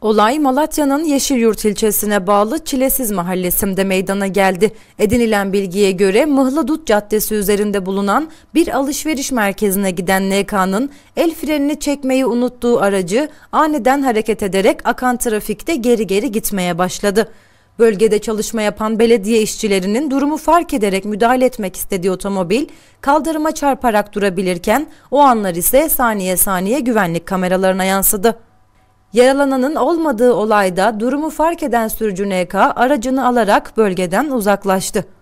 Olay Malatya'nın Yeşilyurt ilçesine bağlı Çilesiz mahallesinde meydana geldi. Edinilen bilgiye göre Mıhlıdut Caddesi üzerinde bulunan bir alışveriş merkezine giden NK'nın el frenini çekmeyi unuttuğu aracı aniden hareket ederek akan trafikte geri geri gitmeye başladı. Bölgede çalışma yapan belediye işçilerinin durumu fark ederek müdahale etmek istediği otomobil kaldırıma çarparak durabilirken o anlar ise saniye saniye güvenlik kameralarına yansıdı. Yaralananın olmadığı olayda durumu fark eden sürücü NK aracını alarak bölgeden uzaklaştı.